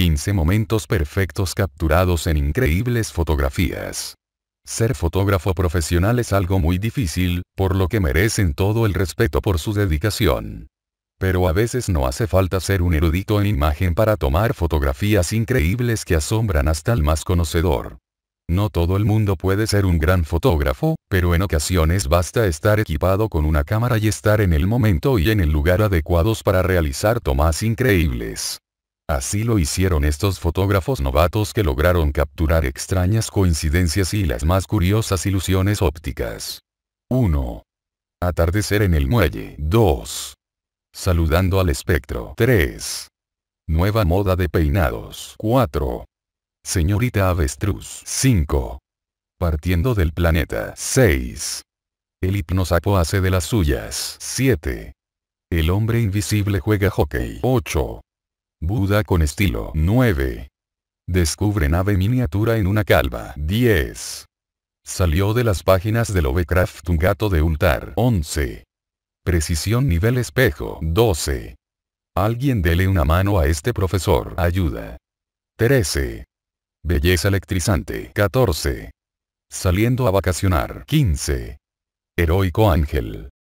15 momentos perfectos capturados en increíbles fotografías. Ser fotógrafo profesional es algo muy difícil, por lo que merecen todo el respeto por su dedicación. Pero a veces no hace falta ser un erudito en imagen para tomar fotografías increíbles que asombran hasta el más conocedor. No todo el mundo puede ser un gran fotógrafo, pero en ocasiones basta estar equipado con una cámara y estar en el momento y en el lugar adecuados para realizar tomas increíbles. Así lo hicieron estos fotógrafos novatos que lograron capturar extrañas coincidencias y las más curiosas ilusiones ópticas. 1. Atardecer en el muelle. 2. Saludando al espectro. 3. Nueva moda de peinados. 4. Señorita avestruz. 5. Partiendo del planeta. 6. El hipnosaco hace de las suyas. 7. El hombre invisible juega hockey. 8. Buda con estilo 9. Descubre nave miniatura en una calva 10. Salió de las páginas de Lovecraft un gato de Ultar. 11. Precisión nivel espejo 12. Alguien dele una mano a este profesor. Ayuda. 13. Belleza electrizante 14. Saliendo a vacacionar 15. Heroico ángel